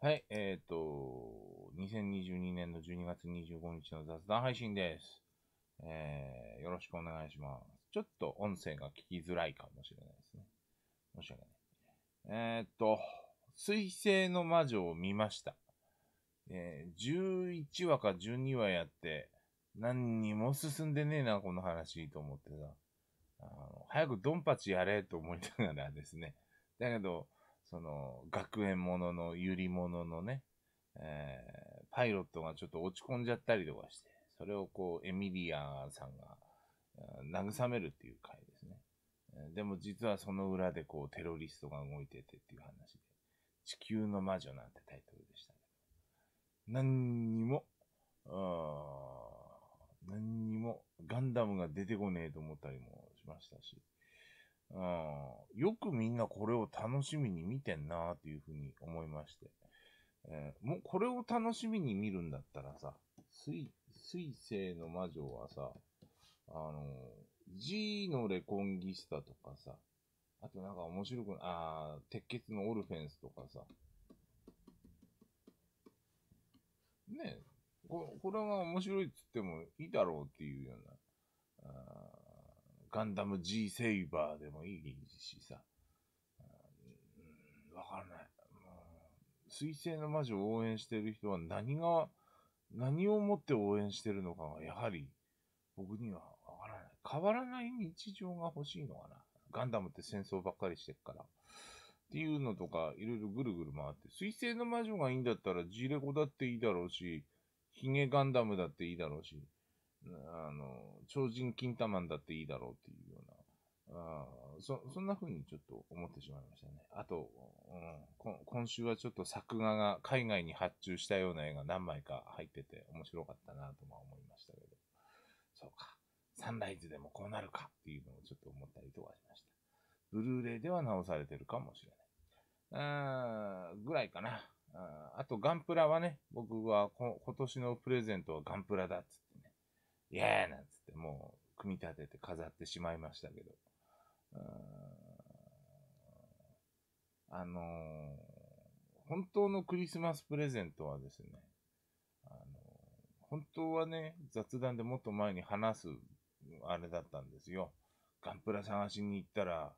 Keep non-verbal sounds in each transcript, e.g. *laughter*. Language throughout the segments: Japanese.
はい、えっ、ー、と、2022年の12月25日の雑談配信です。えー、よろしくお願いします。ちょっと音声が聞きづらいかもしれないですね。申し訳ない。えっ、ー、と、水星の魔女を見ました。えー、11話か12話やって、何にも進んでねえな、この話、と思ってさ。あの、早くドンパチやれと思いながらですね。だけど、その、学園ものの、ゆりもののね、えー、パイロットがちょっと落ち込んじゃったりとかして、それをこう、エミリアンさんが、慰めるっていう回ですね。でも実はその裏でこう、テロリストが動いててっていう話で、地球の魔女なんてタイトルでした何にも、何にも、ガンダムが出てこねえと思ったりもしましたし、うん、よくみんなこれを楽しみに見てんなーっていうふうに思いまして。えー、もうこれを楽しみに見るんだったらさ、水、水星の魔女はさ、あのー、G のレコンギスタとかさ、あとなんか面白くな、あ鉄血のオルフェンスとかさ、ねえ、ここれは面白いっつってもいいだろうっていうような、あガンダム G セイバーでもいいしさ、うん、わからない。水星の魔女を応援してる人は何が、何をもって応援してるのかが、やはり、僕にはわからない。変わらない日常が欲しいのかな。ガンダムって戦争ばっかりしてるから。っていうのとか、いろいろぐるぐる回って、水星の魔女がいいんだったら、ジレコだっていいだろうし、ヒゲガンダムだっていいだろうし、あの、超人金玉だっていいだろうっていうような、あそ、そんな風にちょっと思ってしまいましたね。あと、うん、今週はちょっと作画が海外に発注したような絵が何枚か入ってて面白かったなとは思いましたけど。そうか。サンライズでもこうなるかっていうのをちょっと思ったりとかしました。ブルーレイでは直されてるかもしれない。あーぐらいかな。ああと、ガンプラはね、僕は今年のプレゼントはガンプラだっつっイエーなんつってもう組み立てて飾ってしまいましたけど。あのー、本当のクリスマスプレゼントはですね、あのー、本当はね、雑談でもっと前に話すあれだったんですよ。ガンプラ探しに行ったら、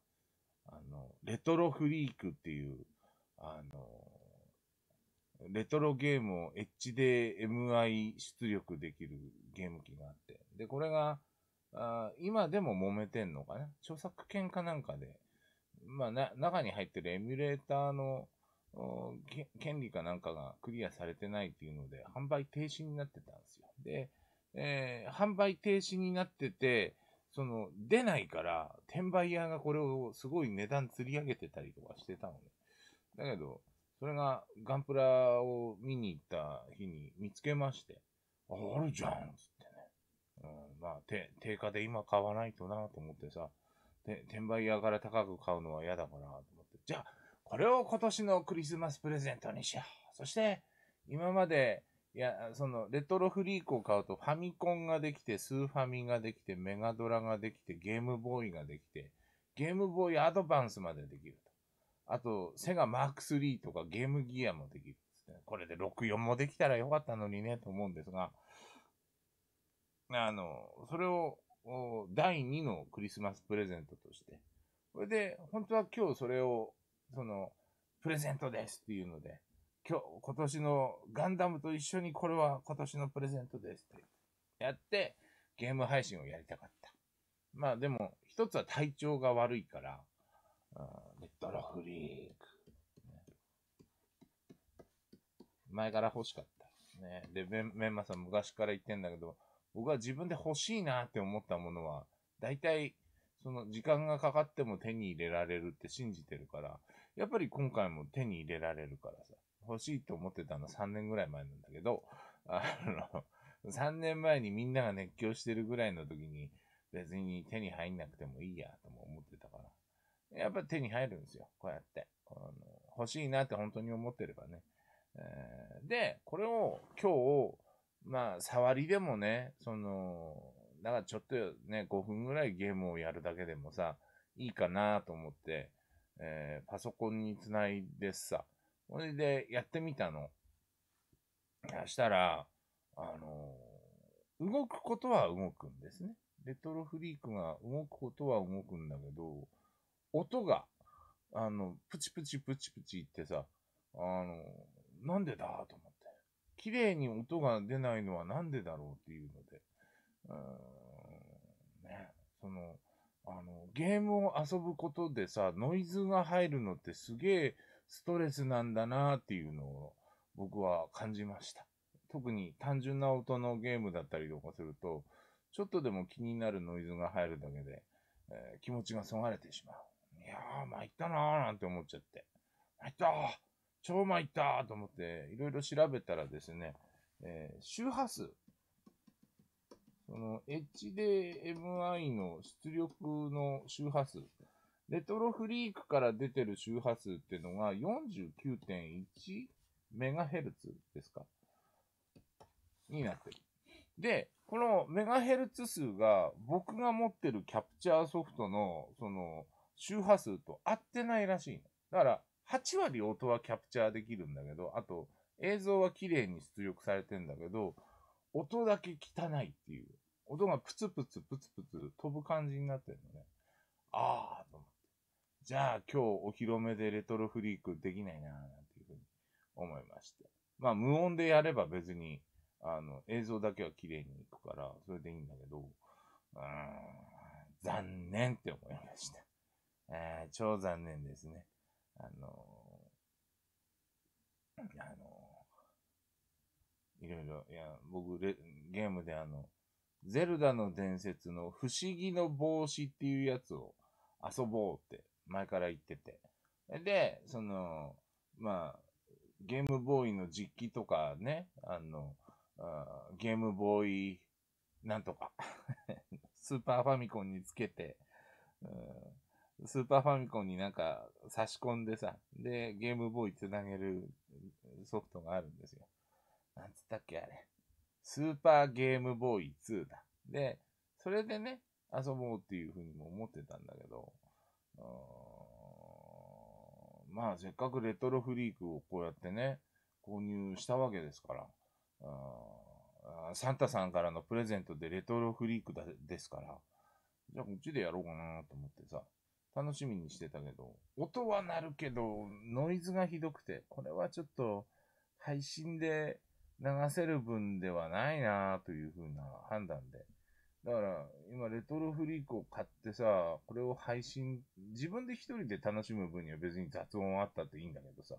あの、レトロフリークっていう、あのーレトロゲームをエッジで MI 出力できるゲーム機があって。で、これが、あ今でも揉めてんのかな著作権かなんかで。まあ、な、中に入ってるエミュレーターの権利かなんかがクリアされてないっていうので、販売停止になってたんですよ。で、えー、販売停止になってて、その、出ないから、転売屋がこれをすごい値段釣り上げてたりとかしてたのね。だけど、それがガンプラを見に行った日に見つけまして、あ、あるじゃんつってね。うん、まあ、て、定価で今買わないとなと思ってさ、で、転売屋から高く買うのは嫌だからと思って、じゃあ、これを今年のクリスマスプレゼントにしよう。そして、今まで、いや、その、レトロフリークを買うと、ファミコンができて、スーファミができて、メガドラができて、ゲームボーイができて、ゲームボーイアドバンスまでできると。あと、セガマーク3とかゲームギアもできるでね。これで64もできたらよかったのにね、と思うんですが、あの、それを、第2のクリスマスプレゼントとして、それで、本当は今日それを、その、プレゼントですっていうので、今日、今年のガンダムと一緒にこれは今年のプレゼントですってやって、ゲーム配信をやりたかった。まあでも、一つは体調が悪いから、うレッドラフリーク、前から欲しかったでね。で、メンメンマさん昔から言ってんだけど、僕は自分で欲しいなって思ったものは、大体、その時間がかかっても手に入れられるって信じてるから、やっぱり今回も手に入れられるからさ、欲しいと思ってたのは3年ぐらい前なんだけど、あの、3 *laughs* 年前にみんなが熱狂してるぐらいの時に、別に手に入んなくてもいいやとも思ってたから。やっぱ手に入るんですよ。こうやって。あの欲しいなって本当に思ってればね。えー、で、これを今日、まあ、触りでもね、その、だからちょっとね、5分ぐらいゲームをやるだけでもさ、いいかなと思って、えー、パソコンにつないでさ、それでやってみたの。そしたら、あのー、動くことは動くんですね。レトロフリークが動くことは動くんだけど、音が、あの、プチプチプチプチってさ、あの、なんでだと思って。綺麗に音が出ないのはなんでだろうっていうので、うーん、ね、その、あの、ゲームを遊ぶことでさ、ノイズが入るのってすげえストレスなんだなっていうのを僕は感じました。特に単純な音のゲームだったりとかすると、ちょっとでも気になるノイズが入るだけで、えー、気持ちがそがれてしまう。やー、参ったなーなんて思っちゃって。参ったー超参ったーと思って、いろいろ調べたらですね、えー、周波数。その、HDMI の出力の周波数。レトロフリークから出てる周波数っていうのが 49.1MHz ですかになってる。で、このメガヘルツ数が僕が持ってるキャプチャーソフトの、その、周波数と合ってないらしいの。だから、8割音はキャプチャーできるんだけど、あと、映像は綺麗に出力されてんだけど、音だけ汚いっていう。音がプツプツプツプツ飛ぶ感じになってるのね。あーと思って。じゃあ今日お披露目でレトロフリークできないなーなんていうふうに思いまして。まあ無音でやれば別に、あの、映像だけは綺麗にいくから、それでいいんだけど、うーん、残念って思いました。えー、超残念ですね。あのー、あのー、いろいろ、いや、僕レ、ゲームであの、ゼルダの伝説の不思議の帽子っていうやつを遊ぼうって前から言ってて。で、その、まあ、ゲームボーイの実機とかね、あの、あーゲームボーイなんとか *laughs* スーパーファミコンにつけて、うんスーパーファミコンになんか差し込んでさ、で、ゲームボーイつなげるソフトがあるんですよ。なんつったっけ、あれ。スーパーゲームボーイ2だ。で、それでね、遊ぼうっていうふうにも思ってたんだけど、まあ、せっかくレトロフリークをこうやってね、購入したわけですから、サンタさんからのプレゼントでレトロフリークだですから、じゃあこっちでやろうかなと思ってさ、楽しみにしてたけど、音は鳴るけど、ノイズがひどくて、これはちょっと配信で流せる分ではないなというふうな判断で。だから、今、レトロフリークを買ってさ、これを配信、自分で一人で楽しむ分には別に雑音あったっていいんだけどさ、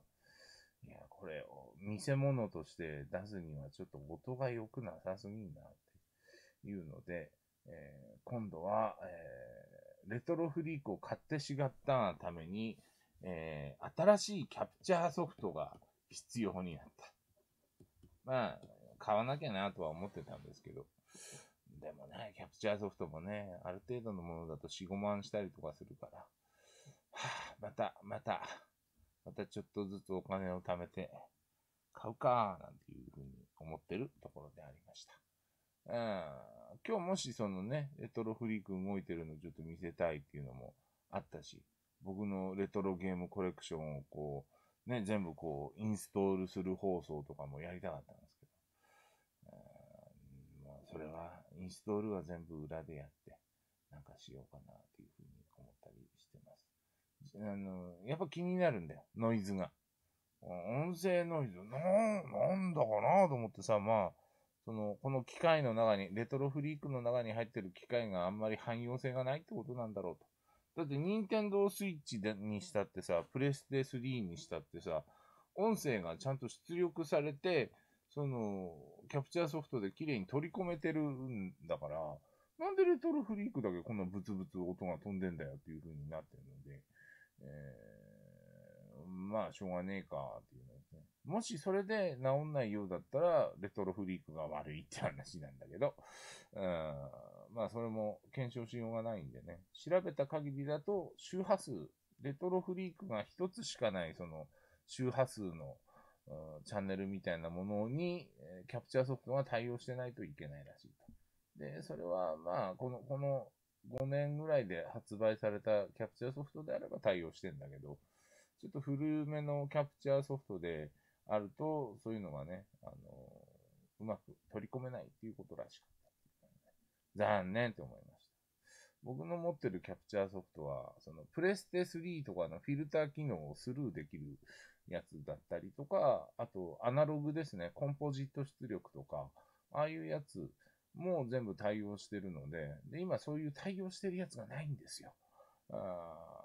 いや、これを見せ物として出すにはちょっと音が良くなさすぎんなっていうので、えー、今度は、えーレトロフリークを買ってしまったために、えー、新しいキャプチャーソフトが必要になった。まあ、買わなきゃなとは思ってたんですけど。でもね、キャプチャーソフトもね、ある程度のものだと4、5万したりとかするから。はあ、また、また、またちょっとずつお金を貯めて、買うか、なんていうふうに思ってるところでありました。うん、今日もしそのね、レトロフリーク動いてるのちょっと見せたいっていうのもあったし、僕のレトロゲームコレクションをこう、ね、全部こう、インストールする放送とかもやりたかったんですけど、うん、まあ、それは、インストールは全部裏でやって、なんかしようかなっていうふうに思ったりしてます。あの、やっぱ気になるんだよ、ノイズが。音声ノイズ、な、なんだかなと思ってさ、まあ、その、この機械の中に、レトロフリークの中に入ってる機械があんまり汎用性がないってことなんだろうと。だって、任天堂ンドースイッチでにしたってさ、プレステ3にしたってさ、音声がちゃんと出力されて、その、キャプチャーソフトで綺麗に取り込めてるんだから、なんでレトロフリークだけこんなブツブツ音が飛んでんだよっていう風になってるので、えー、まあ、しょうがねえか、っていうもしそれで治んないようだったら、レトロフリークが悪いって話なんだけど、うん、まあそれも検証しようがないんでね。調べた限りだと、周波数、レトロフリークが一つしかない、その、周波数の、うん、チャンネルみたいなものに、えキャプチャーソフトが対応してないといけないらしいと。で、それはまあ、この、この5年ぐらいで発売されたキャプチャーソフトであれば対応してんだけど、ちょっと古めのキャプチャーソフトで、あると、そういうのがね、あのうまく取り込めないっていうことらしかった残念って思いました。僕の持ってるキャプチャーソフトは、そのプレステ3とかのフィルター機能をスルーできるやつだったりとか、あとアナログですね、コンポジット出力とか、ああいうやつも全部対応してるので、で今そういう対応してるやつがないんですよ。あ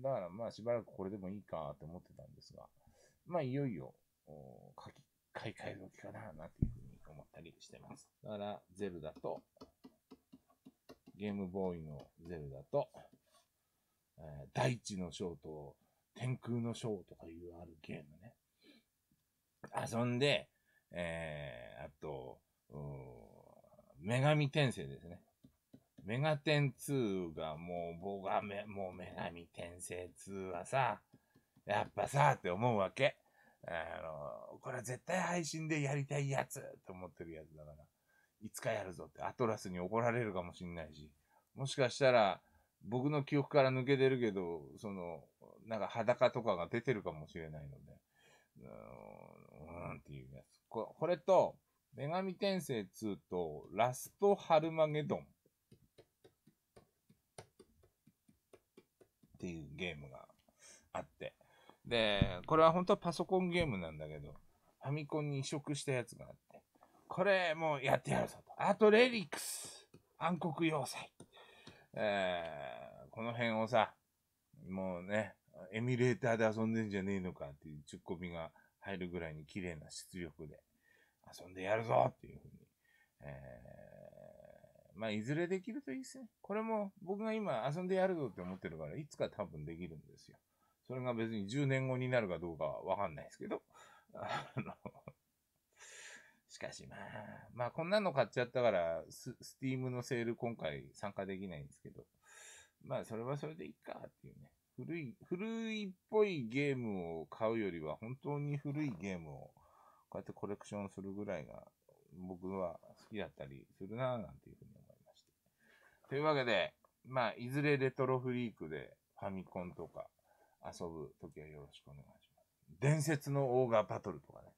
だからまあしばらくこれでもいいかって思ってたんですが、まあいよいよ書き、買い替え時かな、なんていうふうに思ったりしてます。だから、ゼルダと、ゲームボーイのゼルダと、えー、大地の章と、天空の章とかいうあるゲームね。遊んで、えー、あと、女神転生ですね。メガテン2がもう、僕はめ、もう女神転生2はさ、やっぱさ、って思うわけ。あの、これは絶対配信でやりたいやつと思ってるやつだから、いつかやるぞって、アトラスに怒られるかもしんないし、もしかしたら、僕の記憶から抜けてるけど、その、なんか裸とかが出てるかもしれないので、うーんっていうやつ。ここれと、女神転生2と、ラストハルマゲドンっていうゲームがあって、で、これは本当はパソコンゲームなんだけど、ファミコンに移植したやつがあって、これもうやってやるぞと。あとレリックス暗黒要塞。えー、この辺をさ、もうね、エミュレーターで遊んでんじゃねえのかっていうツッコミが入るぐらいに綺麗な出力で遊んでやるぞっていうふうに。えー、まあ、いずれできるといいですね。これも僕が今遊んでやるぞって思ってるから、いつか多分できるんですよ。それが別に10年後になるかどうかはわかんないですけど、あの、しかしまあ、まあこんなの買っちゃったからス、スティームのセール今回参加できないんですけど、まあそれはそれでいいかっていうね。古い、古いっぽいゲームを買うよりは本当に古いゲームをこうやってコレクションするぐらいが僕は好きだったりするなぁなんていうふうに思いまして。というわけで、まあいずれレトロフリークでファミコンとか、遊ぶときはよろしくお願いします。伝説のオーガーバトルとかね、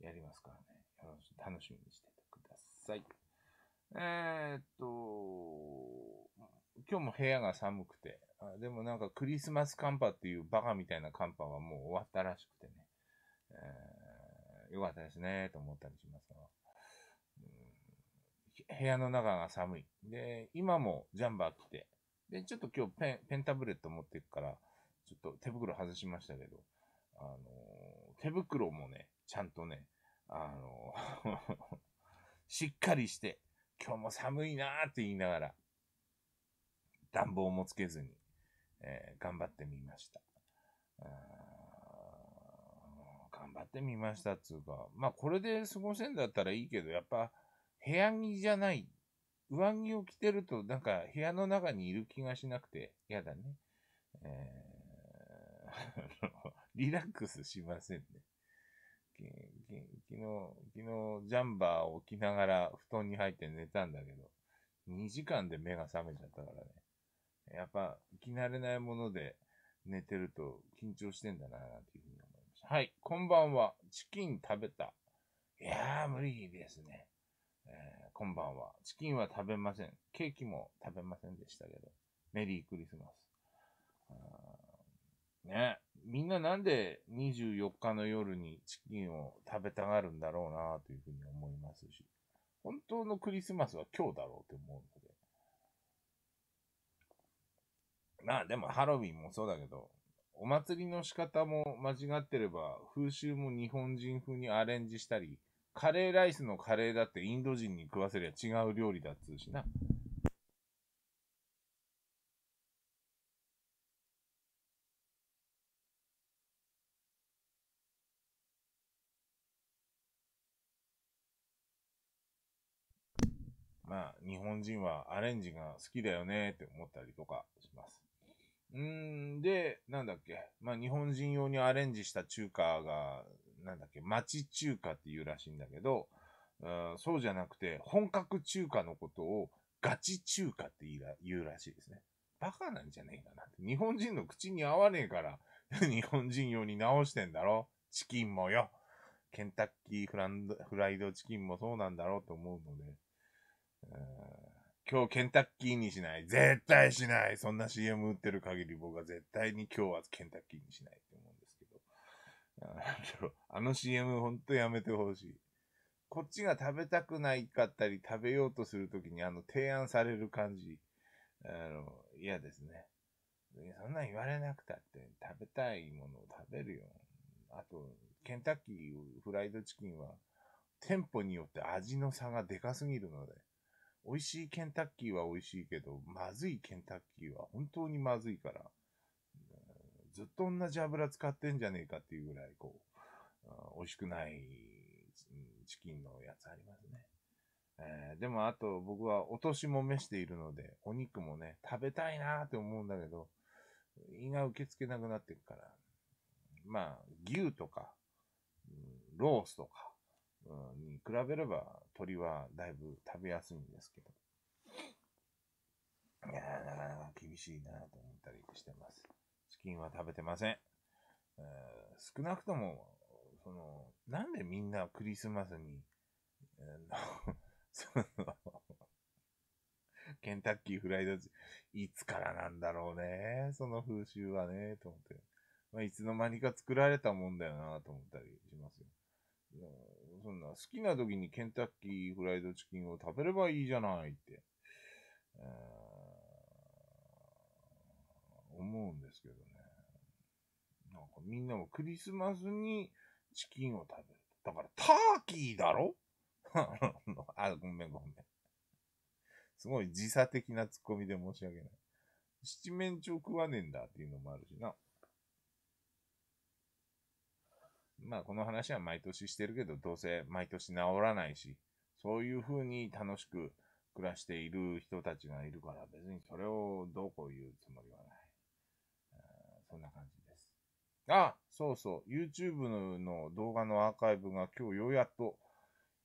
やりますからね、よろし楽しみにしててください。えー、っと、今日も部屋が寒くて、あでもなんかクリスマス寒波っていうバカみたいな寒波はもう終わったらしくてね、えー、よかったですね、と思ったりしますが、うん、部屋の中が寒い。で、今もジャンバー着て、で、ちょっと今日ペン、ペンタブレット持っていくから、ちょっと手袋外しましたけど、あのー、手袋もね、ちゃんとね、あのー、*laughs* しっかりして、今日も寒いなーって言いながら、暖房もつけずに、えー、頑張ってみました。頑張ってみましたっつうか、まあこれで過ごせんだったらいいけど、やっぱ部屋着じゃない。上着を着てるとなんか部屋の中にいる気がしなくて嫌だね。えーリラックスしませんね。昨日、昨日、ジャンバーを着ながら布団に入って寝たんだけど、2時間で目が覚めちゃったからね。やっぱ、着慣れないもので寝てると緊張してんだな、なんていうふうに思いました。はい、こんばんは。チキン食べた。いやー、無理ですね。えー、こんばんは。チキンは食べません。ケーキも食べませんでしたけど。メリークリスマス。ね、みんななんで24日の夜にチキンを食べたがるんだろうなというふうに思いますし、本当のクリスマスは今日だろうと思うので。まあでもハロウィンもそうだけど、お祭りの仕方も間違ってれば、風習も日本人風にアレンジしたり、カレーライスのカレーだってインド人に食わせりゃ違う料理だっつうしな。日本人はアレンジが好きだよねって思ったりとかします。うーん、で、なんだっけ。まあ、日本人用にアレンジした中華が、なんだっけ、町中華っていうらしいんだけど、うんそうじゃなくて、本格中華のことをガチ中華って言うらしいですね。バカなんじゃねえかなって。日本人の口に合わねえから、*laughs* 日本人用に直してんだろ。チキンもよ。ケンタッキーフランドフライドチキンもそうなんだろうと思うので、今日ケンタッキーにしない。絶対しない。そんな CM 打ってる限り僕は絶対に今日はケンタッキーにしないって思うんですけど。*laughs* あの CM ほんとやめてほしい。こっちが食べたくないかったり食べようとするときにあの提案される感じ、あの、嫌ですね。そんなん言われなくたって食べたいものを食べるよ。あと、ケンタッキーフライドチキンは店舗によって味の差がでかすぎるので。美味しいケンタッキーは美味しいけど、まずいケンタッキーは本当にまずいから、ずっと同じ油使ってんじゃねえかっていうぐらい、こう、美味しくないチキンのやつありますね。えー、でもあと僕はお年も召しているので、お肉もね、食べたいなーって思うんだけど、胃が受け付けなくなっていくから、まあ、牛とか、ロースとか、に比べれば鳥はだいぶ食べやすいんですけど。いやー、なかなか厳しいなと思ったりしてます。チキンは食べてません。えー、少なくとも、その、なんでみんなクリスマスに、えー、*laughs* その、ケンタッキーフライドチいつからなんだろうね。その風習はね、と思って。まあ、いつの間にか作られたもんだよなと思ったりしますよ。そんな好きな時にケンタッキーフライドチキンを食べればいいじゃないって、えー、思うんですけどね。なんかみんなもクリスマスにチキンを食べる。だからターキーだろ *laughs* あ、ごめんごめん。すごい時差的なツッコミで申し訳ない。七面鳥食わねえんだっていうのもあるしな。まあこの話は毎年してるけど、どうせ毎年治らないし、そういうふうに楽しく暮らしている人たちがいるから、別にそれをどうこう言うつもりはない。そんな感じです。あ、そうそう、YouTube の動画のアーカイブが今日ようやっと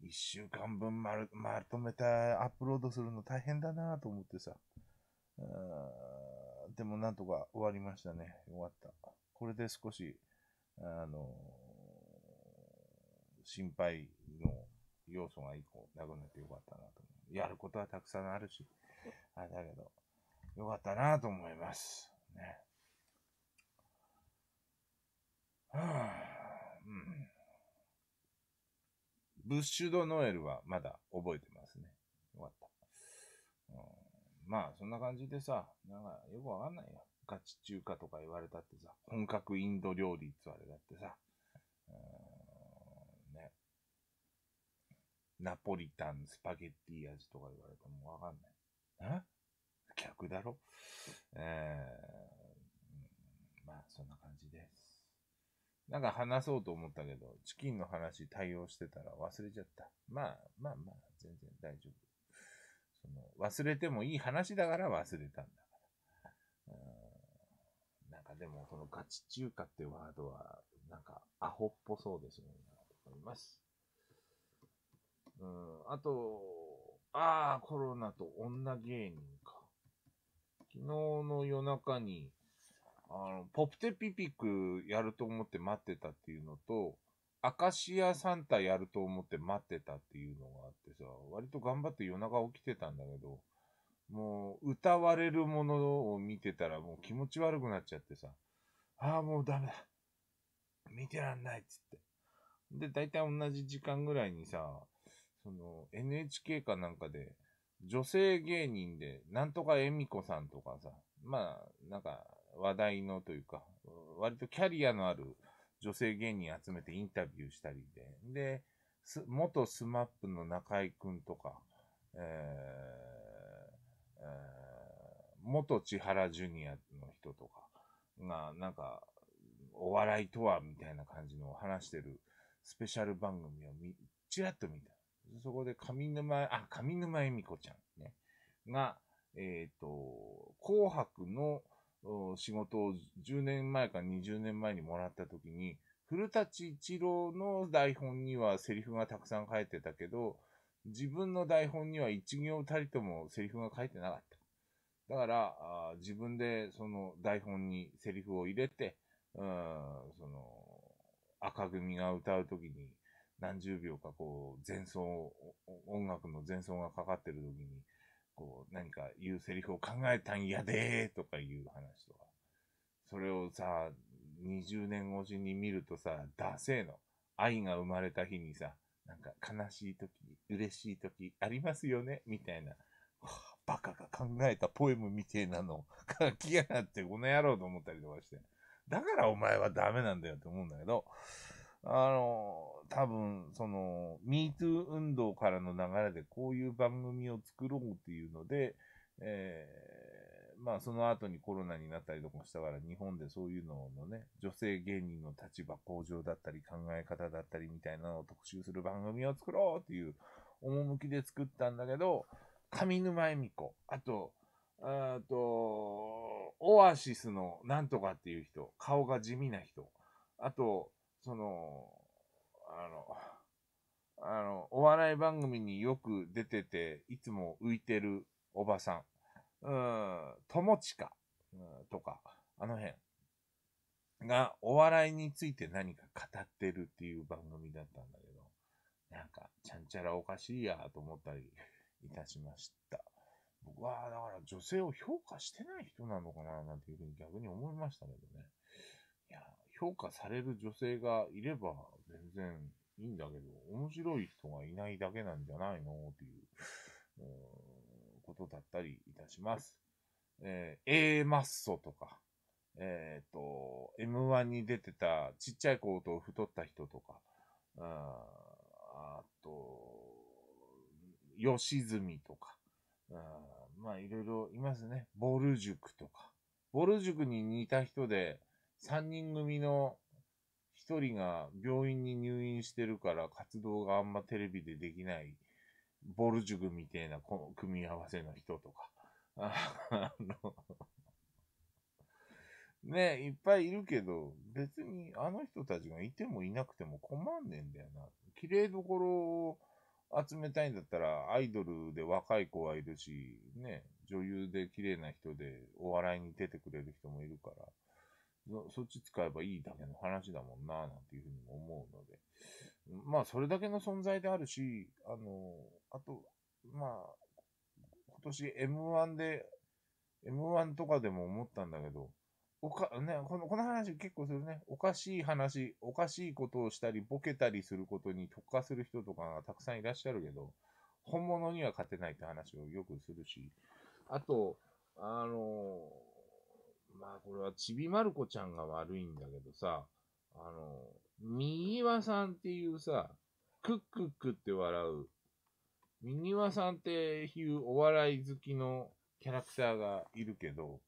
1週間分まるまとめてアップロードするの大変だなと思ってさ。でもなんとか終わりましたね。終わった。これで少し、あの、心配の要素が一個なくなってよかったなと思う。やることはたくさんあるし、あれだけど、よかったなと思います。ね。はあ、うん。ブッシュド・ノエルはまだ覚えてますね。よかった。うん、まあ、そんな感じでさ、なんかよくわかんないよ。ガチ中華とか言われたってさ、本格インド料理って言われたってさ、うんナポリタン、スパゲッティ味とか言われてもわかんない。え客だろえー、まあ、そんな感じです。なんか話そうと思ったけど、チキンの話対応してたら忘れちゃった。まあ、まあまあ、全然大丈夫。その、忘れてもいい話だから忘れたんだから。うん、なんかでも、このガチ中華ってワードは、なんかアホっぽそうですね。思います。うん。あと、ああ、コロナと女芸人か。昨日の夜中に、あの、ポプテピピクやると思って待ってたっていうのと、アカシアサンタやると思って待ってたっていうのがあってさ、割と頑張って夜中起きてたんだけど、もう歌われるものを見てたらもう気持ち悪くなっちゃってさ、ああ、もうダメだ。見てらんないっつって。で、大体同じ時間ぐらいにさ、その NHK かなんかで、女性芸人で、なんとか恵美子さんとかさ、まあ、なんか話題のというか、割とキャリアのある女性芸人集めてインタビューしたりで、で、す元 smap の中井くんとか、えーえー、元千原ジュニアの人とかが、なんか、お笑いとはみたいな感じのを話してるスペシャル番組をちらっと見た。そこで上沼、あ、上沼恵美子ちゃんね、が、えっ、ー、と、紅白の仕事を10年前か20年前にもらった時に、古舘一郎の台本にはセリフがたくさん書いてたけど、自分の台本には一行たりともセリフが書いてなかった。だから、あ自分でその台本にセリフを入れて、うん、その、赤組が歌うときに何十秒かこう、前奏、音楽の前奏がかかってる時に、こう、何か言うセリフを考えたんやでーとかいう話とか。それをさ、20年越しに見るとさ、ダセーの。愛が生まれた日にさ、なんか悲しい時、嬉しい時ありますよねみたいな。バカが考えたポエムみてえなの書きやがってこの野郎と思ったりとかして。だからお前はダメなんだよって思うんだけど、あの、多分、その、MeToo 運動からの流れでこういう番組を作ろうっていうので、えー、まあその後にコロナになったりとかしたから日本でそういうののね、女性芸人の立場向上だったり考え方だったりみたいなのを特集する番組を作ろうっていう趣で作ったんだけど、上沼恵美子、あと、あと、オアシスのなんとかっていう人、顔が地味な人、あと、その、あの、あの、お笑い番組によく出てて、いつも浮いてるおばさん、うん、友近、うん、とか、あの辺がお笑いについて何か語ってるっていう番組だったんだけど、なんか、ちゃんちゃらおかしいやと思ったりいたしました。僕は、だから女性を評価してない人なのかななんていうふうに逆に思いましたけどね。評価される女性がいれば全然いいんだけど、面白い人がいないだけなんじゃないのっていう、うことだったりいたします。えー、A マッソとか、えっ、ー、と、M1 に出てたちっちゃい子と太った人とか、うん、あと、吉住とか、うん、まあいろいろいますね。ボル塾とか。ボル塾に似た人で、3人組の1人が病院に入院してるから活動があんまテレビでできない、ボルジュグみたいなこの組み合わせの人とか。ねえ、ねいっぱいいるけど、別にあの人たちがいてもいなくても困んねえんだよな。綺麗どころを集めたいんだったら、アイドルで若い子はいるし、ね、女優で綺麗な人でお笑いに出てくれる人もいるから。そっち使えばいいだけの話だもんな、なんていうふうにも思うので。まあ、それだけの存在であるし、あの、あと、まあ、今年 M1 で、M1 とかでも思ったんだけど、おか、ね、この、この話結構するね。おかしい話、おかしいことをしたり、ボケたりすることに特化する人とかがたくさんいらっしゃるけど、本物には勝てないって話をよくするし、あと、あのまあこれはちびまる子ちゃんが悪いんだけどさ、あの、みにわさんっていうさ、クックックって笑う、みニわさんっていうお笑い好きのキャラクターがいるけど、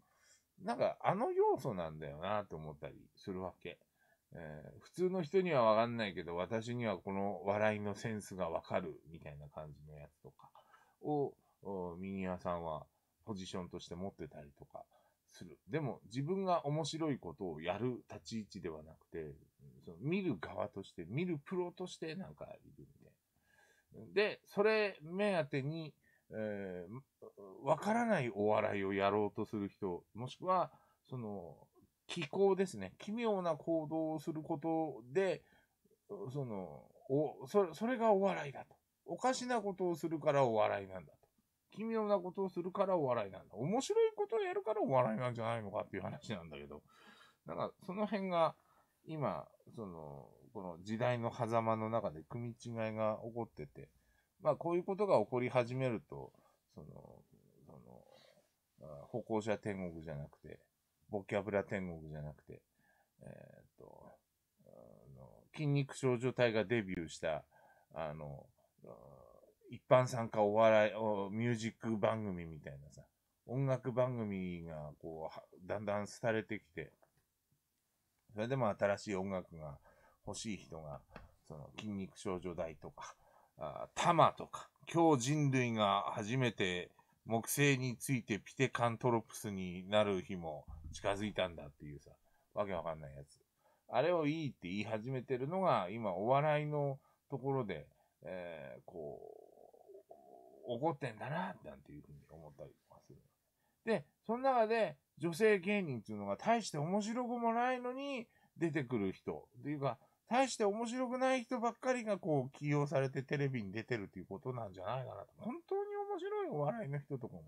なんかあの要素なんだよなと思ったりするわけ。えー、普通の人にはわかんないけど、私にはこの笑いのセンスがわかるみたいな感じのやつとかを、ミニアさんはポジションとして持ってたりとかする。でも、自分が面白いことをやる立ち位置ではなくて、その見る側として、見るプロとしてなんかいるんで。で、それ目当てに、えー、わからないお笑いをやろうとする人、もしくは、その、気候ですね。奇妙な行動をすることで、その、お、それ、それがお笑いだと。おかしなことをするからお笑いなんだ。奇妙なことをするからお笑いなんだ。面白いことをやるからお笑いなんじゃないのかっていう話なんだけど、なんかその辺が今、その、この時代の狭間の中で組み違いが起こってて、まあこういうことが起こり始めると、その、その、歩行者天国じゃなくて、ボキャブラ天国じゃなくて、えー、っと、あの筋肉少女隊がデビューした、あの、一般参加お笑いお、ミュージック番組みたいなさ、音楽番組がこう、だんだん廃れてきて、それでも新しい音楽が欲しい人が、その筋肉少女大とか、あタマとか、今日人類が初めて木星についてピテカントロプスになる日も近づいたんだっていうさ、わけわかんないやつ。あれをいいって言い始めてるのが、今お笑いのところで、えー、こう、怒ってんだな、なんていうふうに思ったりする。で、その中で女性芸人っていうのが大して面白くもないのに出てくる人っていうか、大して面白くない人ばっかりがこう起用されてテレビに出てるっていうことなんじゃないかなと。本当に面白いお笑いの人とかも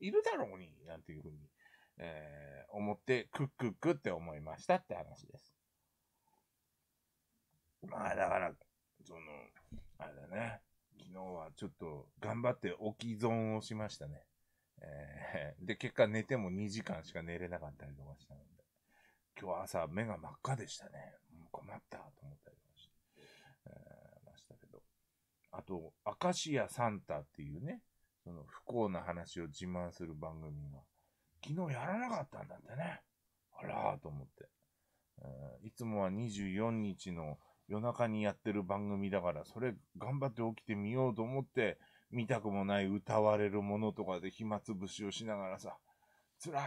いるだろうに、なんていうふうに、えー、思って、クックックって思いましたって話です。まあだから、その、あれだね。昨日はちょっと頑張って置き損をしましたね。えー、で、結果寝ても2時間しか寝れなかったりとかしたので、今日朝目が真っ赤でしたね。もう困ったと思ったりまして、えー、ましたけど。あと、アカシアサンタっていうね、その不幸な話を自慢する番組が、昨日やらなかったんだってね。あらーと思って。えー、いつもは24日の夜中にやってる番組だから、それ頑張って起きてみようと思って、見たくもない歌われるものとかで暇つぶしをしながらさ、辛い、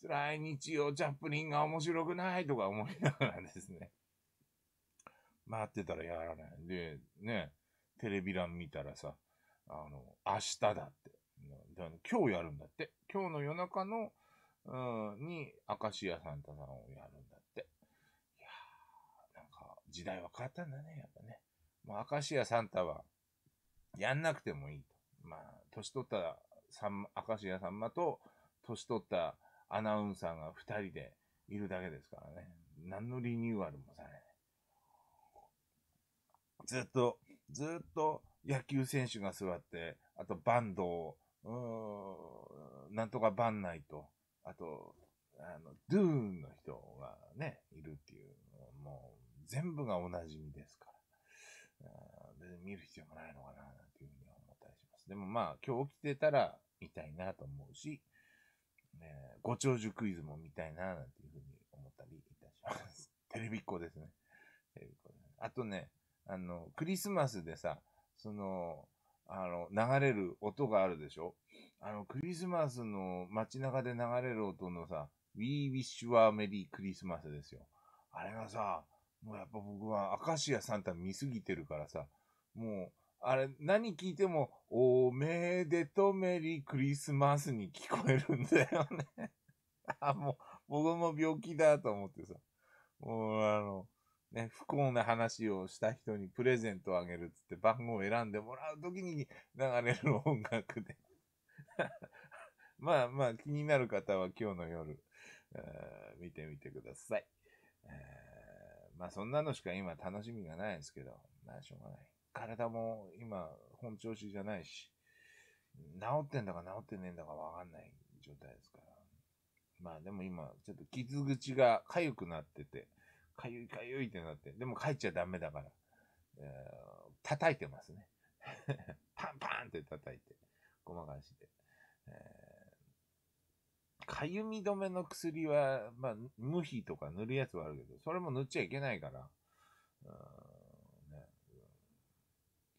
辛い日曜チャップリンが面白くないとか思いながらですね。待ってたらやらない。で、ね、テレビ欄見たらさ、あの、明日だって。だ今日やるんだって。今日の夜中の、うん、に、明石家サンタさんをやるんだ時代は変わったんだね、やっぱね。まあ、明石家サンタは、やんなくてもいいと。まあ、年取ったさん、明石家さんまと、年取ったアナウンサーが二人でいるだけですからね。何のリニューアルもされない。ずっと、ずっと野球選手が座って、あとバンドを、うん、なんとかバンないと、あと、あの、ドゥーンの人がね、いるっていう、も全部がおなじみですから。別に見る必要もないのかな、なんていうふうに思ったりします。でもまあ、今日起きてたら見たいなと思うし、えー、ご長寿クイズも見たいな、なんていうふうに思ったりいたします。*laughs* テレビっ子ですね。テレビっ子ですね。あとね、あの、クリスマスでさ、その、あの、流れる音があるでしょあの、クリスマスの街中で流れる音のさ、We Wish You a Merry Christmas ですよ。あれがさ、もうやっぱ僕は明石家サンタ見すぎてるからさ、もう、あれ、何聞いても、おめでとメリークリスマスに聞こえるんだよね *laughs* あ、もう、僕も病気だと思ってさ。もう、あの、ね、不幸な話をした人にプレゼントをあげるっつって番号を選んでもらうときに流れる音楽で *laughs* まあまあ気になる方は今日の夜、見てみてください。まあそんなのしか今楽しみがないですけど、まあしょうがない。体も今本調子じゃないし、治ってんだか治ってねえんだかわかんない状態ですから。まあでも今ちょっと傷口が痒くなってて、痒い痒いってなって、でも帰っちゃダメだから、えー、叩いてますね。*laughs* パンパンって叩いて、ごまかして。えーかゆみ止めの薬は、まあ、無比とか塗るやつはあるけど、それも塗っちゃいけないから、うん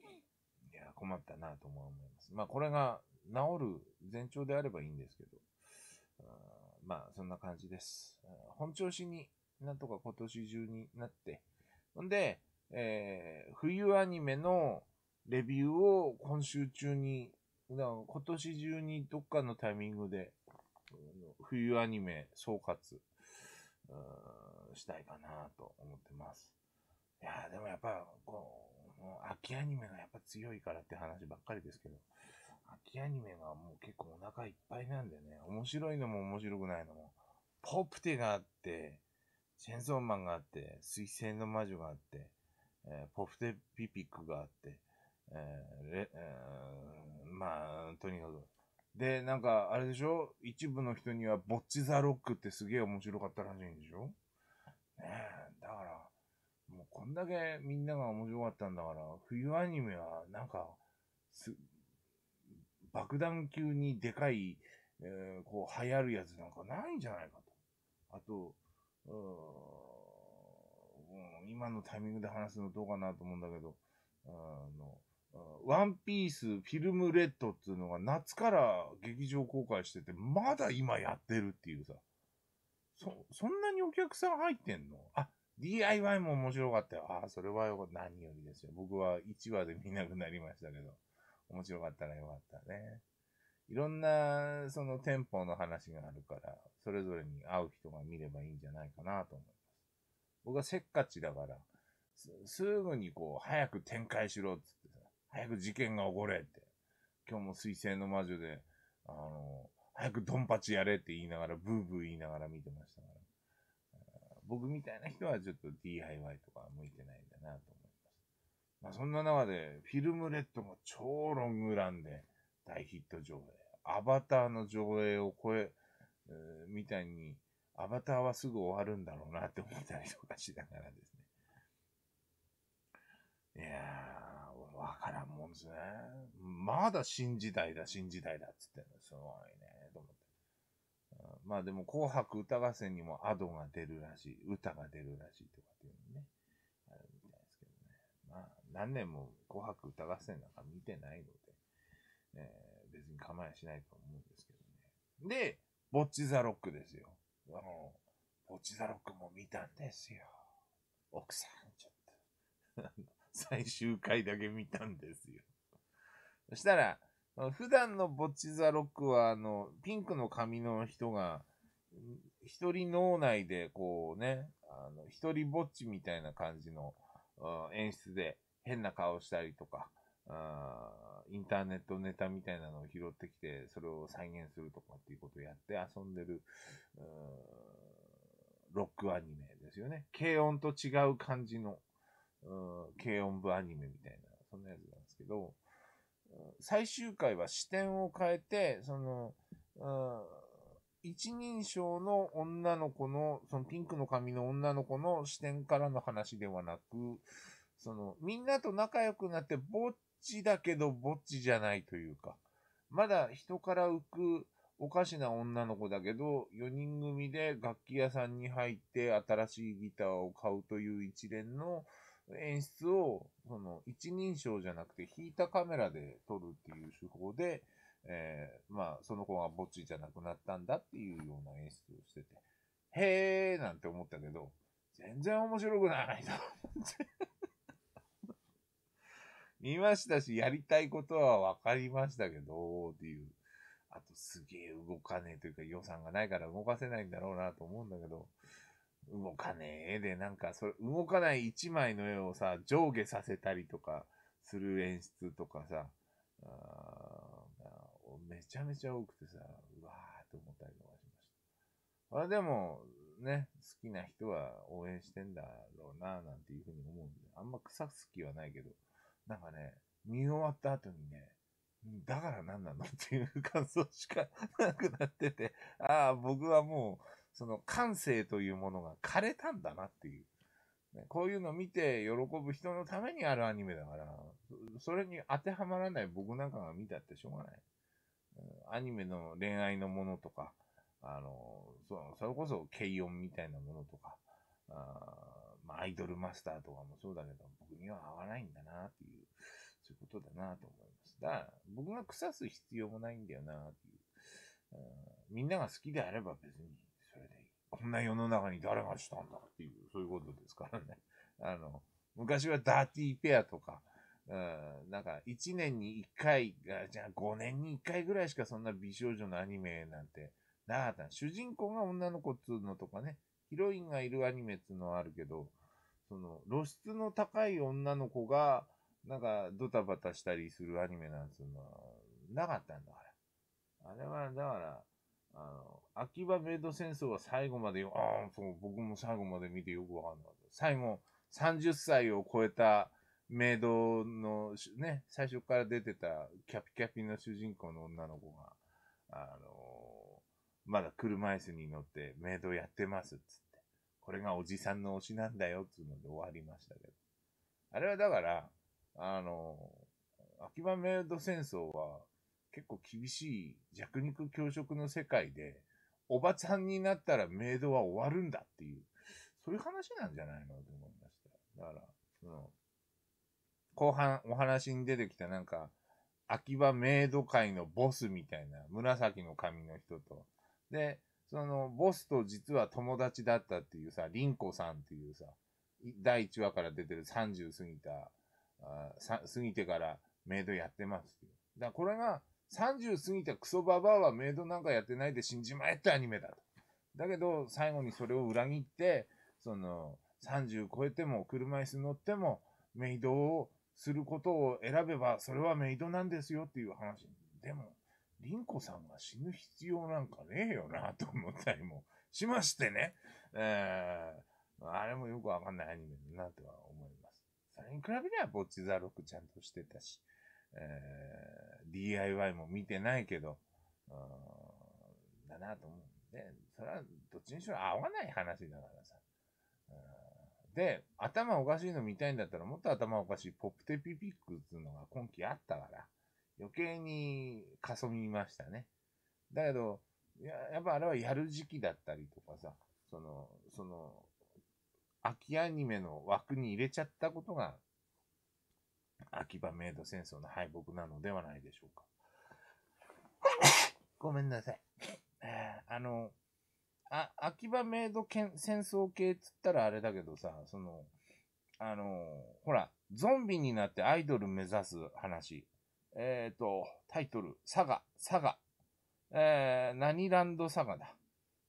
ね、いや、困ったなとも思います。まあ、これが治る前兆であればいいんですけど、まあ、そんな感じです。本調子になんとか今年中になって、ほんで、えー、冬アニメのレビューを今週中に、今年中にどっかのタイミングで冬アニメ総括、したいかなと思ってます。いやでもやっぱ、こう、秋アニメがやっぱ強いからって話ばっかりですけど、秋アニメがもう結構お腹いっぱいなんでね、面白いのも面白くないのも、ポプテがあって、チェンソーマンがあって、水星の魔女があって、えー、ポプテピピックがあって、えー、えー、まあ、とにかく、で、なんか、あれでしょ一部の人には、ぼっちザロックってすげえ面白かったらしいんでしょねえ、だから、もうこんだけみんなが面白かったんだから、冬アニメは、なんか、す、爆弾級にでかい、えー、こう、流行るやつなんかないんじゃないかと。あと、うん、今のタイミングで話すのどうかなと思うんだけど、あの、ワンピースフィルムレッドっていうのが夏から劇場公開してて、まだ今やってるっていうさ。そ、そんなにお客さん入ってんのあ、DIY も面白かったよ。ああ、それはよかった。何よりですよ。僕は1話で見なくなりましたけど。面白かったらよかったね。いろんな、その店舗の話があるから、それぞれに会う人が見ればいいんじゃないかなと思います。僕はせっかちだから、すぐにこう、早く展開しろっつって早く事件が起これって。今日も水星の魔女で、あの、早くドンパチやれって言いながら、ブーブー言いながら見てましたから。僕みたいな人はちょっと DIY とか向いてないんだなと思います。まあ、そんな中で、フィルムレッドも超ロングランで大ヒット上映。アバターの上映を超え、えー、みたいに、アバターはすぐ終わるんだろうなって思ったりとかしながらですね。いやー、わからんもんですね。まだ新時代だ、新時代だっつってんの。すごいね、と思って。うん、まあでも、紅白歌合戦にもアドが出るらしい、歌が出るらしいとかっていうのね、あるみたいですけどね。まあ、何年も紅白歌合戦なんか見てないので、えー、別に構えしないと思うんですけどね。で、ボッちザロックですよ。あの、ボッチザロックも見たんですよ。奥さん、ちょっと。*laughs* 最終回だけ見たんですよ。そしたら、普段のボッチザロックは、あの、ピンクの髪の人が、一人脳内で、こうね、あの、一人ぼっちみたいな感じの、演出で変な顔したりとか、あインターネットネタみたいなのを拾ってきて、それを再現するとかっていうことをやって遊んでる、ロックアニメですよね。軽音と違う感じのうん、軽音部アニメみたいな、そんなやつなんですけど、最終回は視点を変えて、その、ん、一人称の女の子の、そのピンクの髪の女の子の視点からの話ではなく、その、みんなと仲良くなって、ぼっちだけどぼっちじゃないというか、まだ人から浮くおかしな女の子だけど、4人組で楽器屋さんに入って新しいギターを買うという一連の、演出を、その、一人称じゃなくて、引いたカメラで撮るっていう手法で、えー、まあ、その子がぼっちじゃなくなったんだっていうような演出をしてて、へーなんて思ったけど、全然面白くないと思って。*laughs* 見ましたし、やりたいことはわかりましたけど、っていう。あと、すげえ動かねえというか、予算がないから動かせないんだろうなと思うんだけど、動かねえ絵で、なんか、それ、動かない一枚の絵をさ、上下させたりとか、する演出とかさ、あめちゃめちゃ多くてさ、うわーって思ったりとかしました。あでも、ね、好きな人は応援してんだろうな、なんていうふうに思うんで、あんま草好きはないけど、なんかね、見終わった後にね、だから何なのっていう感想しかなくなってて、ああ、僕はもう、その感性というものが枯れたんだなっていう。ね、こういうのを見て喜ぶ人のためにあるアニメだから、それに当てはまらない僕なんかが見たってしょうがない。アニメの恋愛のものとか、あの、そそれこそ軽音みたいなものとか、あまあ、アイドルマスターとかもそうだけど、僕には合わないんだなっていう、そういうことだなと思います。だから、僕が腐す必要もないんだよなっていう。みんなが好きであれば別にこんな世の中に誰がしたんだっていう、そういうことですからね。*laughs* あの、昔はダーティーペアとか、うん、なんか1年に1回が、じゃあ5年に1回ぐらいしかそんな美少女のアニメなんてなかった。主人公が女の子っつうのとかね、ヒロインがいるアニメっつうのはあるけど、その露出の高い女の子が、なんかドタバタしたりするアニメなんつうのはなかったんだから。あれは、だから、あの、秋葉メイド戦争は最後までよ、ああ、そう、僕も最後まで見てよくわかんなかった。最後、30歳を超えたメイドの、ね、最初から出てたキャピキャピの主人公の女の子が、あのー、まだ車椅子に乗ってメイドやってますっつって、これがおじさんの推しなんだよっつうので終わりましたけど。あれはだから、あのー、秋葉メイド戦争は、結構厳しい弱肉強食の世界で、おばちゃんになったらメイドは終わるんだっていう、そういう話なんじゃないのと思いました。だから、その、後半お話に出てきたなんか、秋葉メイド界のボスみたいな、紫の髪の人と、で、その、ボスと実は友達だったっていうさ、リンコさんっていうさ、第1話から出てる30過ぎた、あ過ぎてからメイドやってますっていう。だからこれが、30過ぎたクソババアはメイドなんかやってないで死んじまえってアニメだと。だけど、最後にそれを裏切って、その、30超えても車椅子乗ってもメイドをすることを選べば、それはメイドなんですよっていう話。でも、凛子さんが死ぬ必要なんかねえよなと思ったりもしましてね。えー、あれもよくわかんないアニメだなとは思います。それに比べれば、ぼっちザロックちゃんとしてたし、えー DIY も見てないけど、だなと思うんで、それはどっちにしろ合わない話だからさ。で、頭おかしいの見たいんだったらもっと頭おかしいポップテピピックっていうのが今季あったから、余計にかそみましたね。だけど、ややっぱあれはやる時期だったりとかさ、その、その、秋アニメの枠に入れちゃったことが秋葉メイド戦争の敗北なのではないでしょうか。*coughs* ごめんなさい。あの、あ秋葉メイド戦争系っつったらあれだけどさ、その、あの、ほら、ゾンビになってアイドル目指す話。えっ、ー、と、タイトル、佐賀、佐賀。えー、何ランド佐賀だ。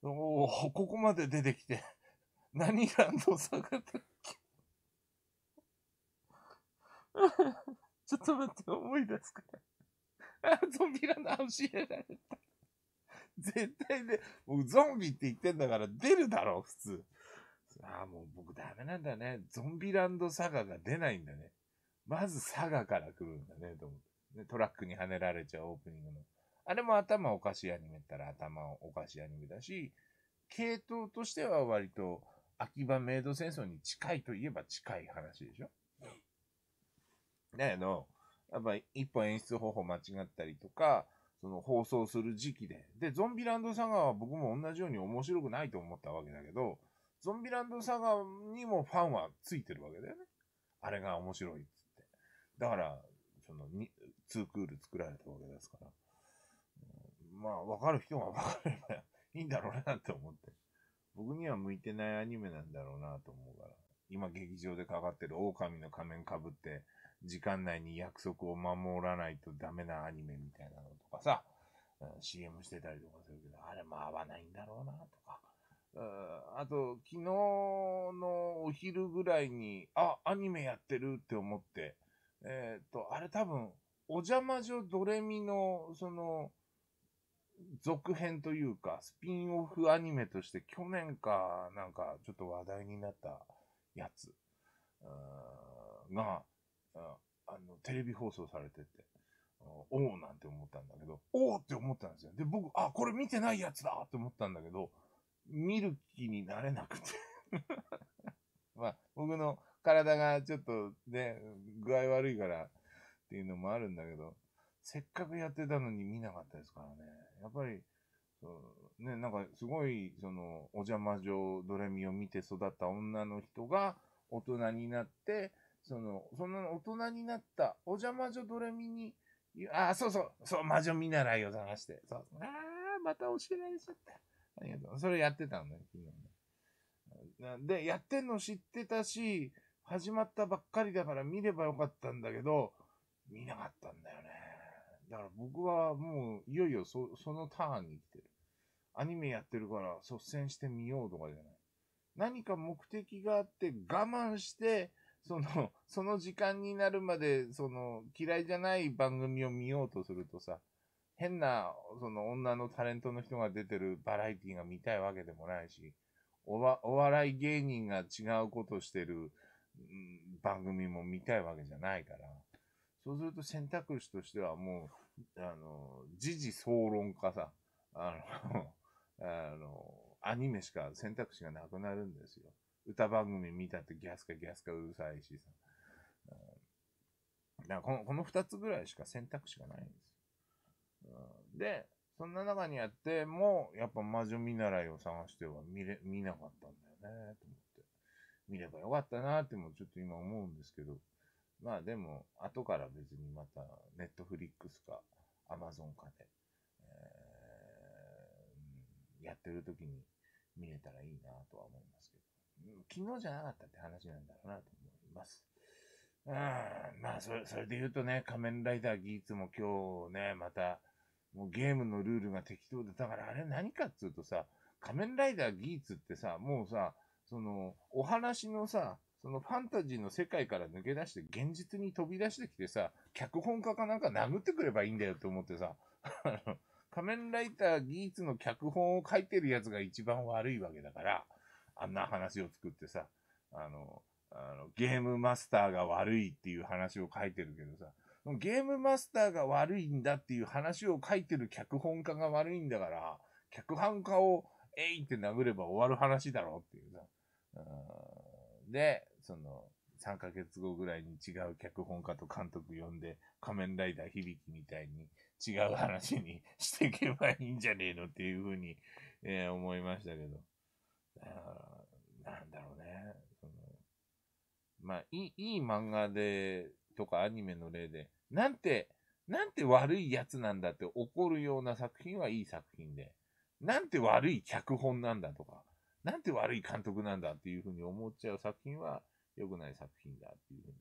おここまで出てきて、何ランド佐賀だっけちょっと待って、思い出すから。あ、ゾンビランド教えられた。絶対で、もうゾンビって言ってんだから出るだろう、普通。ああ、もう僕ダメなんだね。ゾンビランドサガが出ないんだね。まずサガから来るんだね、と思って。トラックにはねられちゃうオープニングの。あれも頭おかしいアニメったら頭おかしいアニメだし、系統としては割と秋葉メイド戦争に近いといえば近い話でしょだけど、やっぱ一本演出方法間違ったりとか、その放送する時期で。で、ゾンビランドサガは僕も同じように面白くないと思ったわけだけど、ゾンビランドサガにもファンはついてるわけだよね。あれが面白いっつって。だから、その2クール作られたわけですから。まあ、わかる人がわかればいいんだろうなって思って。僕には向いてないアニメなんだろうなと思うから。今劇場でかかってる狼の仮面かぶって、時間内に約束を守らないとダメなアニメみたいなのとかさ、うん、CM してたりとかするけど、あれも合わないんだろうな、とか。あと、昨日のお昼ぐらいに、あ、アニメやってるって思って、えっ、ー、と、あれ多分、お邪魔女ドレミの、その、続編というか、スピンオフアニメとして去年かなんかちょっと話題になったやつが、あの、テレビ放送されてて、おおなんて思ったんだけど、おおって思ったんですよ。で、僕、あ、これ見てないやつだって思ったんだけど、見る気になれなくて *laughs* まあ、僕の体がちょっとね、具合悪いからっていうのもあるんだけど、せっかくやってたのに見なかったですからね。やっぱり、そうね、なんかすごい、その、お邪魔状ドレミを見て育った女の人が大人になって、その、その大人になった、お邪魔女ドレミに、あ、そうそう、そう、魔女見習いを探して、そう、ああ、また教えられちゃった。ありがとう。それやってたんだよ、昨日ね。で、やってんの知ってたし、始まったばっかりだから見ればよかったんだけど、見なかったんだよね。だから僕はもう、いよいよそそのターンに来てる。アニメやってるから率先してみようとかじゃない。何か目的があって我慢して、その、*laughs* その時間になるまで、その、嫌いじゃない番組を見ようとするとさ、変な、その女のタレントの人が出てるバラエティが見たいわけでもないし、おわ、お笑い芸人が違うことしてる、うん、番組も見たいわけじゃないから、そうすると選択肢としてはもう、あの、時事総論かさ、あの、*laughs* あの、アニメしか選択肢がなくなるんですよ。歌番組見たってギャスかギャスかうるさいしさ。うん、だかこのこの2つぐらいしか選択肢がないんですよ。うん、で、そんな中にあっても、やっぱ魔女見習いを探しては見れ見なかったんだよね、と思って。見ればよかったなってもちょっと今思うんですけど、まあでも、後から別にまた、ネットフリックスか、アマゾンかで、えー、やってる時に見れたらいいなとは思います。昨日じゃなかったって話なんだろうなと思います。うん、まあそれ、それで言うとね、仮面ライダーギーツも今日ね、また、もうゲームのルールが適当で、だからあれ何かっつうとさ、仮面ライダーギーツってさ、もうさ、その、お話のさ、そのファンタジーの世界から抜け出して、現実に飛び出してきてさ、脚本家かなんか殴ってくればいいんだよと思ってさ、仮面ライダーギーツの脚本を書いてるやつが一番悪いわけだから、あんな話を作ってさ、あの、あのゲームマスターが悪いっていう話を書いてるけどさ、ゲームマスターが悪いんだっていう話を書いてる脚本家が悪いんだから、脚本家を、えいって殴れば終わる話だろっていうさ。で、その、3ヶ月後ぐらいに違う脚本家と監督呼んで、仮面ライダー響きみたいに違う話にしていけばいいんじゃねえのっていうふうに、えー、思いましたけど。なんだろうね。そのまあ、いい、いい漫画で、とかアニメの例で、なんて、なんて悪いやつなんだって怒るような作品はいい作品で、なんて悪い脚本なんだとか、なんて悪い監督なんだっていうふうに思っちゃう作品は良くない作品だっていうふうに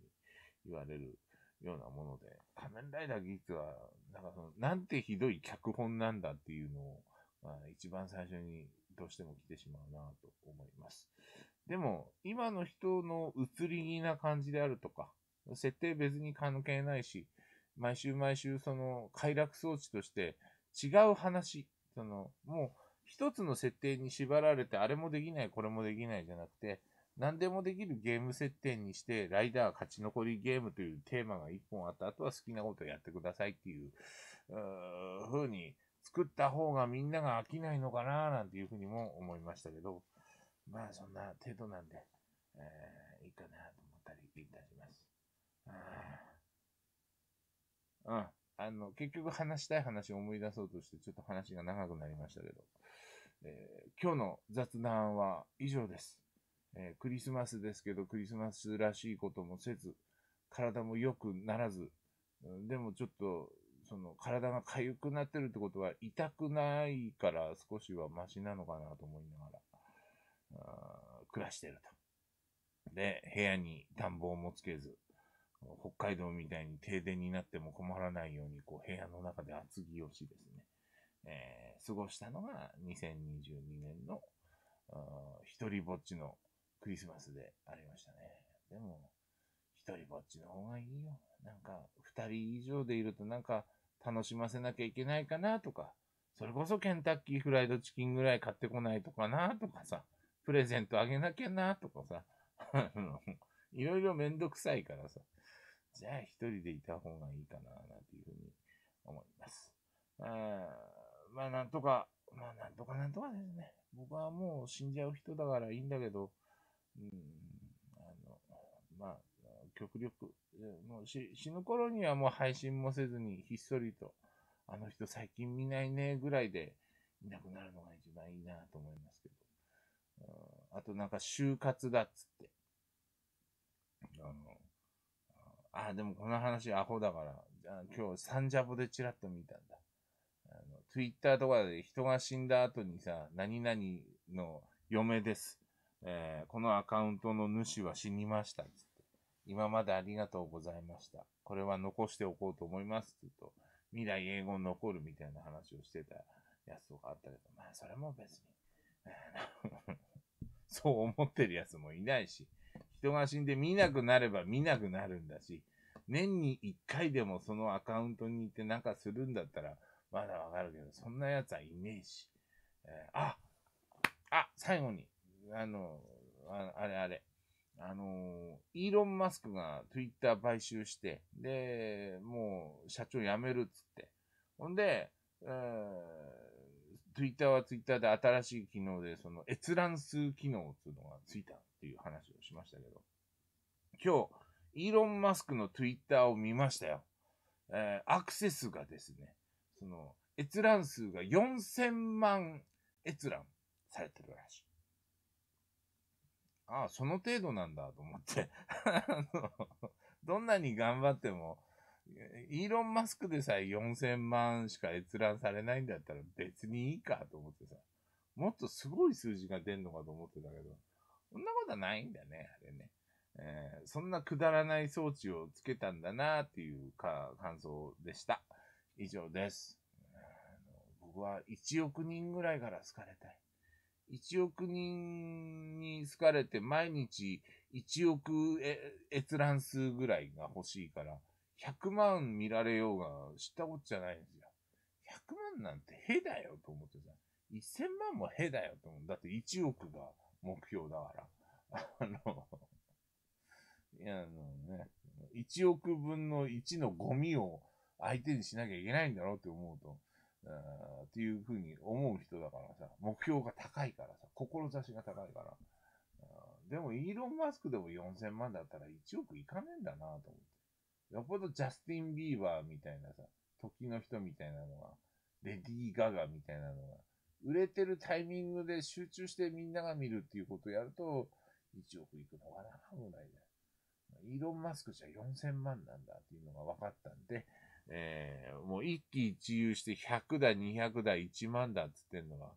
言われるようなもので、仮面ライダーギーツは、なんかその、なんてひどい脚本なんだっていうのを、まあ、一番最初にどうしても来てしまうなと思います。でも、今の人の移り気な感じであるとか、設定別に関係ないし、毎週毎週その快楽装置として違う話、その、もう一つの設定に縛られてあれもできない、これもできないじゃなくて、何でもできるゲーム設定にして、ライダー勝ち残りゲームというテーマが一本あった後は好きなことをやってくださいっていう、う風に作った方がみんなが飽きないのかななんていうふうにも思いましたけど、まあそんな程度なんで、えー、いいかなと思ったりいたします。うん。あの、結局話したい話を思い出そうとして、ちょっと話が長くなりましたけど、えー、今日の雑談は以上です。えー、クリスマスですけど、クリスマスらしいこともせず、体も良くならず、でもちょっとその体が痒くなってるってことは痛くないから少しはマシなのかなと思いながら、暮らしてると。で、部屋に暖房もつけず、北海道みたいに停電になっても困らないように、こう部屋の中で厚着をしですね、えー、過ごしたのが2022年の、一人ぼっちのクリスマスでありましたね。でも、一人ぼっちの方がいいよ。なんか、二人以上でいるとなんか、楽しませなきゃいけないかなとか、それこそケンタッキーフライドチキンぐらい買ってこないとかなとかさ、プレゼントあげなきゃなとかさ、いろいろめんどくさいからさ、じゃあ一人でいた方がいいかななんていうふうに思います。あまあなんとか、まあなんとかなんとかですね。僕はもう死んじゃう人だからいいんだけど、うん、あの、まあ、極力、もう死ぬ頃にはもう配信もせずにひっそりと、あの人最近見ないねぐらいでいなくなるのが一番いいなと思いますけど。あとなんか就活だっつって。あの、あ、でもこの話アホだから、今日サンジャポでチラッと見たんだ。あの、ツイッターとかで人が死んだ後にさ、何々の嫁です。えー、このアカウントの主は死にましたっつって。今までありがとうございました。これは残しておこうと思います。って言うと、未来英語残るみたいな話をしてたやつとかあったけど、まあ、それも別に、*laughs* そう思ってるやつもいないし、人が死んで見なくなれば見なくなるんだし、年に一回でもそのアカウントに行ってなんかするんだったら、まだわかるけど、そんなやつはいねえし。えー、ああ最後に、あの、ああれあれ、あの、イーロン・マスクがツイッター買収して、で、もう社長辞めるっつって。ほんで、えイッターはツイッターで新しい機能で、その閲覧数機能っていうのがついたっていう話をしましたけど、今日、イーロン・マスクのツイッターを見ましたよ。えー、アクセスがですね、その、閲覧数が4000万閲覧されてるらしい。ああ、その程度なんだと思って *laughs* あの、どんなに頑張っても、イーロン・マスクでさえ4000万しか閲覧されないんだったら別にいいかと思ってさ、もっとすごい数字が出るのかと思ってたけど、そんなことはないんだね、あれね。えー、そんなくだらない装置をつけたんだなっていうか感想でした。以上です。僕は1億人ぐらいから好かれたい。1億人に好かれて毎日1億閲覧数ぐらいが欲しいから、100万見られようが知ったこっちゃないんですよ。100万なんてへだよと思ってさ、1000万もへだよと思う。だって1億が目標だから。あの、いや、あのね、1億分の1のゴミを相手にしなきゃいけないんだろうって思うと、っていうふうに思う人だからさ、目標が高いからさ、志が高いから。でも、イーロン・マスクでも4000万だったら1億いかねえんだなと思って。よっぽどジャスティン・ビーバーみたいなさ、時の人みたいなのが、レディー・ガガみたいなのが、売れてるタイミングで集中してみんなが見るっていうことをやると、1億いくのかなぐらいで。イーロン・マスクじゃ4000万なんだっていうのが分かったんで、えー、もう一喜一憂して100だ、200だ、1万だって言ってるのは、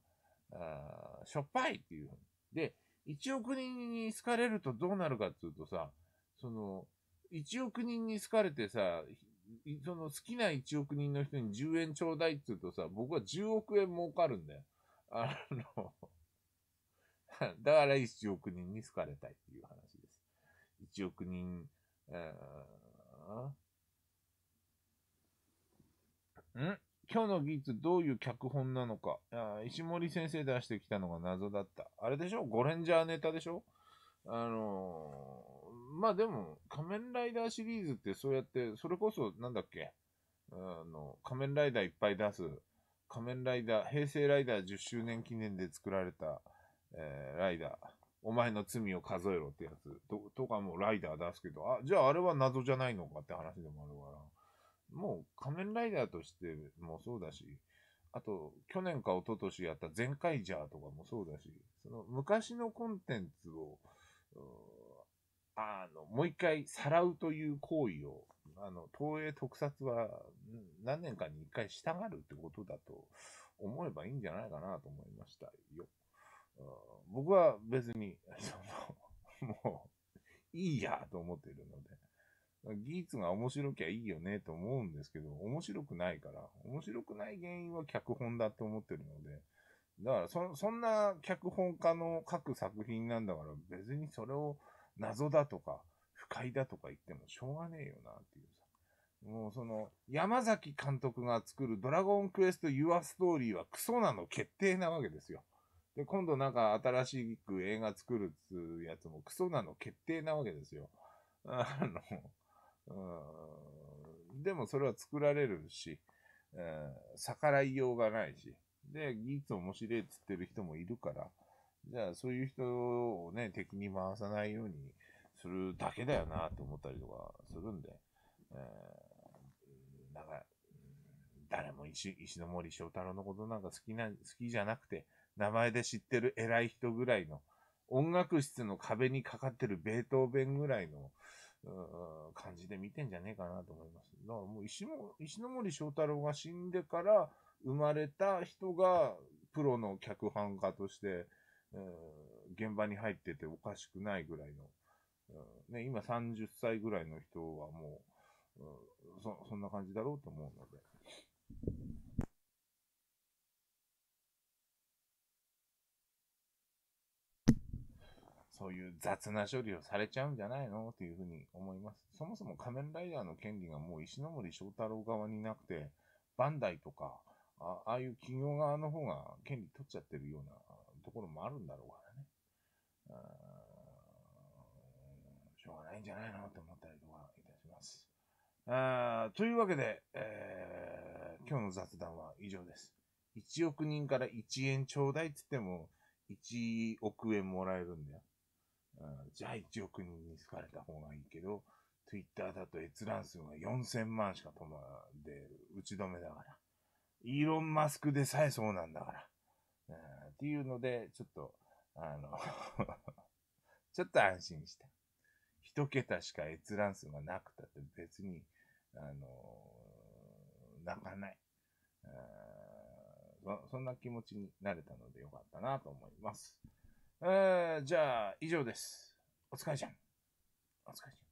あしょっぱいっていう。で、1億人に好かれるとどうなるかっていうとさ、その、1億人に好かれてさ、その好きな1億人の人に10円ちょうだいって言うとさ、僕は10億円儲かるんだよ。あの *laughs* だから1億人に好かれたいっていう話です。1億人、うん、ん今日の技術どういう脚本なのかあ石森先生出してきたのが謎だった。あれでしょゴレンジャーネタでしょあのー、まあでも、仮面ライダーシリーズってそうやって、それこそなんだっけあの、仮面ライダーいっぱい出す、仮面ライダー、平成ライダー10周年記念で作られた、えー、ライダー、お前の罪を数えろってやつととかもライダー出すけど、あ、じゃああれは謎じゃないのかって話でもあるから。もう仮面ライダーとしてもそうだし、あと、去年か一昨年やった全カイジャーとかもそうだし、その昔のコンテンツを、あの、もう一回さらうという行為を、あの、東映特撮は何年かに一回したがるってことだと思えばいいんじゃないかなと思いましたよ。僕は別に、その、もう、いいやと思っているので。技術が面白きゃいいよねと思うんですけど、面白くないから、面白くない原因は脚本だと思ってるので、だからそ、そんな脚本家の書く作品なんだから、別にそれを謎だとか、不快だとか言ってもしょうがねえよなっていうさ。もうその、山崎監督が作るドラゴンクエストユア・ストーリーはクソなの決定なわけですよ。で、今度なんか新しく映画作るっつやつもクソなの決定なわけですよ。あの、うん、でもそれは作られるし、え逆らいようがないし、で、技術面白いっつってる人もいるから、じゃあそういう人をね、敵に回さないようにするだけだよなって思ったりとかするんで、えなんか、誰も石石森章太郎のことなんか好きな、好きじゃなくて、名前で知ってる偉い人ぐらいの、音楽室の壁にかかってるベートーベンぐらいの、う感じで見てんじゃねえかなと思います。だからもう石も石森章太郎が死んでから生まれた人がプロの脚本家として、現場に入ってておかしくないぐらいの、ね、今30歳ぐらいの人はもう、そそんな感じだろうと思うので。そういう雑な処理をされちゃうんじゃないのというふうに思います。そもそも仮面ライダーの権利がもう石森章太郎側になくて、バンダイとか、ああいう企業側の方が権利取っちゃってるようなところもあるんだろうからね。しょうがないんじゃないのって思ったりとかいたします。あというわけで、えー、今日の雑談は以上です。1億人から1円ちょうだいって言っても、1億円もらえるんだよ。じゃあ1億人に好かれた方がいいけど、ツイッターだと閲覧数が4000万しか止まで打ち止めだから。イーロン・マスクでさえそうなんだから。っていうので、ちょっと、あの *laughs* ちょっと安心した。一桁しか閲覧数がなくたって別に、あの泣かない。そそんな気持ちになれたのでよかったなと思います。えー、じゃあ、以上です。お疲れちゃん。お疲れちゃん。